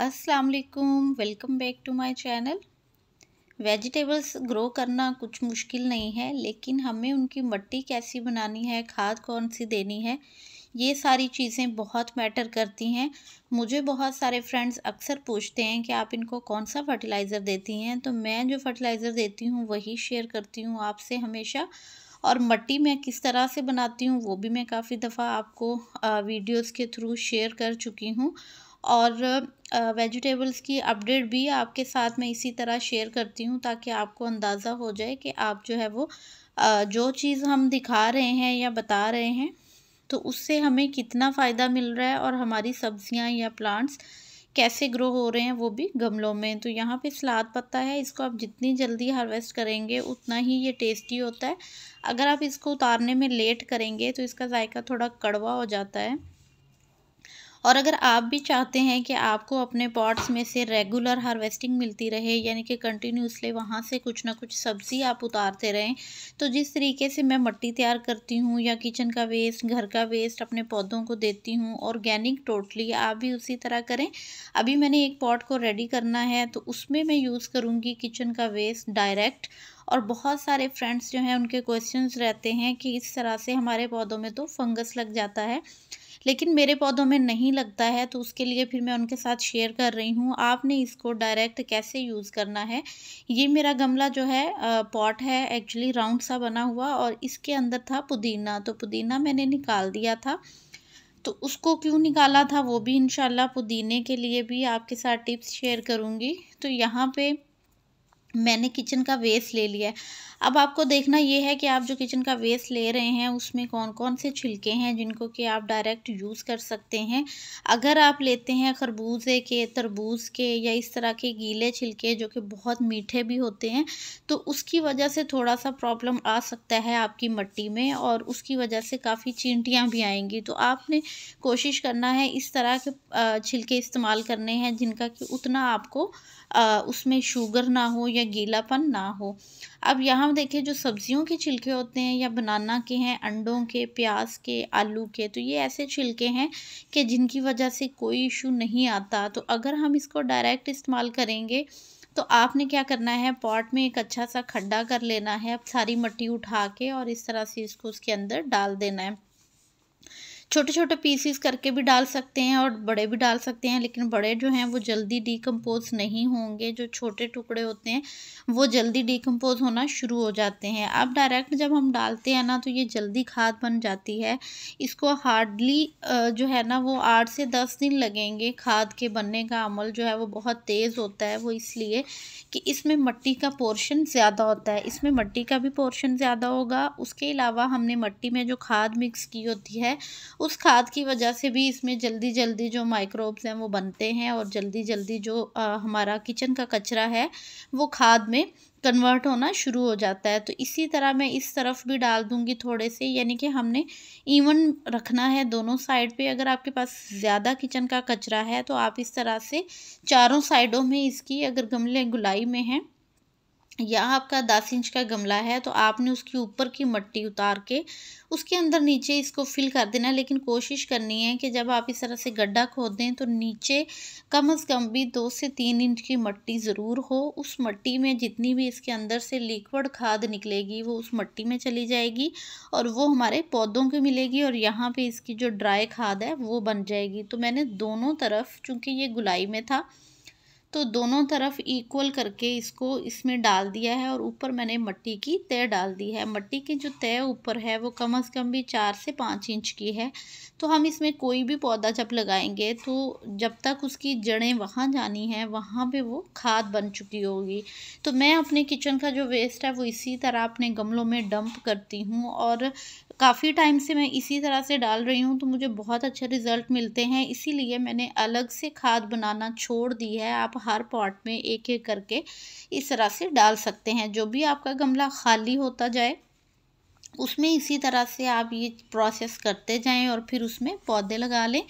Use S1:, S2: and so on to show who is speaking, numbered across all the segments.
S1: अस्सलाम वालेकुम welcome back to my channel vegetables grow करना कुछ मुश्किल नहीं है लेकिन हमें उनकी मट्टी कैसी बनानी है खाद कौन सी देनी है ये सारी चीज़ें बहुत मैटर करती हैं मुझे बहुत सारे फ्रेंड्स अक्सर पूछते हैं कि आप इनको कौन सा फर्टिलाइज़र देती हैं तो मैं जो फर्टिलाइज़र देती हूँ वही शेयर करती हूँ आपसे हमेशा और मट्टी मैं किस तरह से बनाती हूँ वो भी मैं काफ़ी दफ़ा आपको वीडियोस के थ्रू शेयर कर चुकी हूँ और वेजिटेबल्स की अपडेट भी आपके साथ मैं इसी तरह शेयर करती हूँ ताकि आपको अंदाज़ा हो जाए कि आप जो है वो जो चीज़ हम दिखा रहे हैं या बता रहे हैं तो उससे हमें कितना फ़ायदा मिल रहा है और हमारी सब्जियां या प्लांट्स कैसे ग्रो हो रहे हैं वो भी गमलों में तो यहाँ पे सलाद पत्ता है इसको आप जितनी जल्दी हार्वेस्ट करेंगे उतना ही ये टेस्टी होता है अगर आप इसको उतारने में लेट करेंगे तो इसका जायका थोड़ा कड़वा हो जाता है और अगर आप भी चाहते हैं कि आपको अपने पॉट्स में से रेगुलर हार्वेस्टिंग मिलती रहे यानी कि कंटिन्यूसली वहाँ से कुछ ना कुछ सब्ज़ी आप उतारते रहें तो जिस तरीके से मैं मट्टी तैयार करती हूँ या किचन का वेस्ट घर का वेस्ट अपने पौधों को देती हूँ ऑर्गेनिक टोटली आप भी उसी तरह करें अभी मैंने एक पॉट को रेडी करना है तो उसमें मैं यूज़ करूँगी किचन का वेस्ट डायरेक्ट और बहुत सारे फ्रेंड्स जो हैं उनके क्वेश्चंस रहते हैं कि इस तरह से हमारे पौधों में तो फंगस लग जाता है लेकिन मेरे पौधों में नहीं लगता है तो उसके लिए फिर मैं उनके साथ शेयर कर रही हूँ आपने इसको डायरेक्ट कैसे यूज़ करना है ये मेरा गमला जो है पॉट है एक्चुअली राउंड सा बना हुआ और इसके अंदर था पुदीना तो पुदीना मैंने निकाल दिया था तो उसको क्यों निकाला था वो भी इनशाला पुदीने के लिए भी आपके साथ टिप्स शेयर करूँगी तो यहाँ पे मैंने किचन का वेस्ट ले लिया है अब आपको देखना ये है कि आप जो किचन का वेस्ट ले रहे हैं उसमें कौन कौन से छिलके हैं जिनको कि आप डायरेक्ट यूज़ कर सकते हैं अगर आप लेते हैं खरबूजे के तरबूज के या इस तरह के गीले छिलके जो कि बहुत मीठे भी होते हैं तो उसकी वजह से थोड़ा सा प्रॉब्लम आ सकता है आपकी मट्टी में और उसकी वजह से काफ़ी चींटियाँ भी आएंगी तो आपने कोशिश करना है इस तरह के छिलके इस्तेमाल करने हैं जिनका कि उतना आपको उसमें शुगर ना हो या गीलापन ना हो अब यहाँ देखिए जो सब्जियों के छिलके होते हैं या बनाना के हैं अंडों के प्याज के आलू के तो ये ऐसे छिलके हैं कि जिनकी वजह से कोई इशू नहीं आता तो अगर हम इसको डायरेक्ट इस्तेमाल करेंगे तो आपने क्या करना है पॉट में एक अच्छा सा खड्डा कर लेना है अब सारी मट्टी उठा के और इस तरह से इसको उसके अंदर डाल देना है छोटे छोटे पीसीस करके भी डाल सकते हैं और बड़े भी डाल सकते हैं लेकिन बड़े जो हैं वो जल्दी डिकम्पोज नहीं होंगे जो छोटे टुकड़े होते हैं वो जल्दी डिकम्पोज होना शुरू हो जाते हैं अब डायरेक्ट जब हम डालते हैं ना तो ये जल्दी खाद बन जाती है इसको हार्डली जो है ना वो आठ से दस दिन लगेंगे खाद के बनने का अमल जो है वो बहुत तेज़ होता है वो इसलिए कि इसमें मट्टी का पोर्शन ज़्यादा होता है इसमें मट्टी का भी पोर्शन ज़्यादा होगा उसके अलावा हमने मट्टी में जो खाद मिक्स की होती है उस खाद की वजह से भी इसमें जल्दी जल्दी जो माइक्रोब्स हैं वो बनते हैं और जल्दी जल्दी जो आ, हमारा किचन का कचरा है वो खाद में कन्वर्ट होना शुरू हो जाता है तो इसी तरह मैं इस तरफ भी डाल दूंगी थोड़े से यानी कि हमने इवन रखना है दोनों साइड पे अगर आपके पास ज़्यादा किचन का कचरा है तो आप इस तरह से चारों साइडों में इसकी अगर गमले गुलाई में हैं या आपका दस इंच का गमला है तो आपने उसके ऊपर की मट्टी उतार के उसके अंदर नीचे इसको फिल कर देना लेकिन कोशिश करनी है कि जब आप इस तरह से गड्ढा खोद दें तो नीचे कम अज़ कम भी दो से तीन इंच की मट्टी ज़रूर हो उस मट्टी में जितनी भी इसके अंदर से लिक्विड खाद निकलेगी वो उस मट्टी में चली जाएगी और वो हमारे पौधों की मिलेगी और यहाँ पर इसकी जो ड्राई खाद है वो बन जाएगी तो मैंने दोनों तरफ चूँकि ये गुलाई में था तो दोनों तरफ इक्वल करके इसको इसमें डाल दिया है और ऊपर मैंने मट्टी की तय डाल दी है मट्टी की जो तय ऊपर है वो कम से कम भी चार से पाँच इंच की है तो हम इसमें कोई भी पौधा जब लगाएंगे तो जब तक उसकी जड़ें वहाँ जानी है वहाँ पे वो खाद बन चुकी होगी तो मैं अपने किचन का जो वेस्ट है वो इसी तरह अपने गमलों में डंप करती हूँ और काफ़ी टाइम से मैं इसी तरह से डाल रही हूँ तो मुझे बहुत अच्छे रिज़ल्ट मिलते हैं इसीलिए मैंने अलग से खाद बनाना छोड़ दी है आप हर पॉट में एक एक करके इस तरह से डाल सकते हैं जो भी आपका गमला खाली होता जाए उसमें इसी तरह से आप ये प्रोसेस करते जाएं और फिर उसमें पौधे लगा लें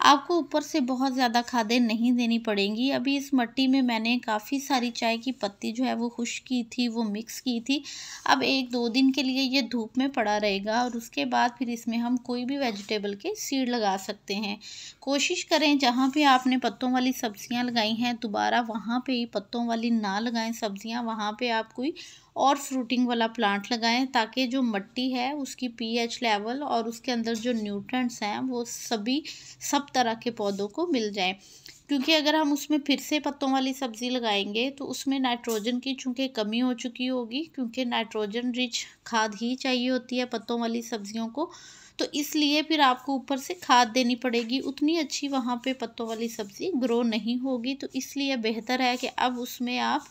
S1: आपको ऊपर से बहुत ज़्यादा खादें नहीं देनी पड़ेंगी अभी इस मट्टी में मैंने काफ़ी सारी चाय की पत्ती जो है वो खुश की थी वो मिक्स की थी अब एक दो दिन के लिए ये धूप में पड़ा रहेगा और उसके बाद फिर इसमें हम कोई भी वेजिटेबल के सीड लगा सकते हैं कोशिश करें जहाँ भी आपने पत्तों वाली सब्ज़ियाँ लगाई हैं दोबारा वहाँ पर ही पत्तों वाली ना लगाएं सब्ज़ियाँ वहाँ पर आप कोई और फ्रूटिंग वाला प्लांट लगाएं ताकि जो मट्टी है उसकी पीएच लेवल और उसके अंदर जो न्यूट्रेंट्स हैं वो सभी सब तरह के पौधों को मिल जाएं क्योंकि अगर हम उसमें फिर से पत्तों वाली सब्ज़ी लगाएंगे तो उसमें नाइट्रोजन की चूँकि कमी हो चुकी होगी क्योंकि नाइट्रोजन रिच खाद ही चाहिए होती है पत्तों वाली सब्जियों को तो इसलिए फिर आपको ऊपर से खाद देनी पड़ेगी उतनी अच्छी वहाँ पे पत्तों वाली सब्ज़ी ग्रो नहीं होगी तो इसलिए बेहतर है कि अब उसमें आप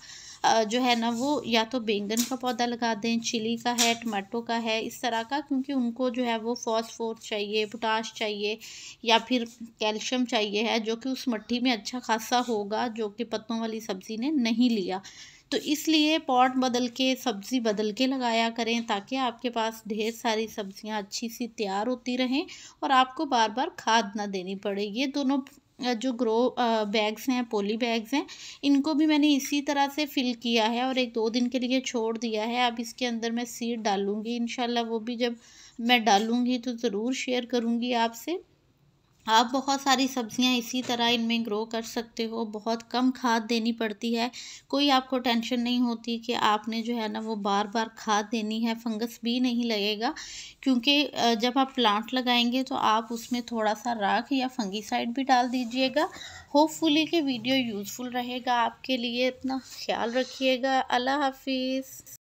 S1: जो है ना वो या तो बैंगन का पौधा लगा दें चिली का है टमाटो का है इस तरह का क्योंकि उनको जो है वो फॉस्फोर चाहिए पोटाश चाहिए या फिर कैल्शियम चाहिए है जो कि उस मट्टी में अच्छा खासा होगा जो कि पत्तों वाली सब्ज़ी ने नहीं लिया तो इसलिए पॉट बदल के सब्ज़ी बदल के लगाया करें ताकि आपके पास ढेर सारी सब्ज़ियां अच्छी सी तैयार होती रहें और आपको बार बार खाद ना देनी पड़े ये दोनों जो ग्रो बैग्स हैं पोली बैग्स हैं इनको भी मैंने इसी तरह से फिल किया है और एक दो दिन के लिए छोड़ दिया है अब इसके अंदर मैं सीड डालूँगी इन वो भी जब मैं डालूँगी तो ज़रूर शेयर करूँगी आपसे आप बहुत सारी सब्ज़ियाँ इसी तरह इनमें ग्रो कर सकते हो बहुत कम खाद देनी पड़ती है कोई आपको टेंशन नहीं होती कि आपने जो है ना वो बार बार खाद देनी है फंगस भी नहीं लगेगा क्योंकि जब आप प्लांट लगाएंगे तो आप उसमें थोड़ा सा राख या फंगीसाइड भी डाल दीजिएगा होपफुली कि वीडियो यूज़फुल रहेगा आपके लिए इतना ख्याल रखिएगा अल्लाह हाफिज़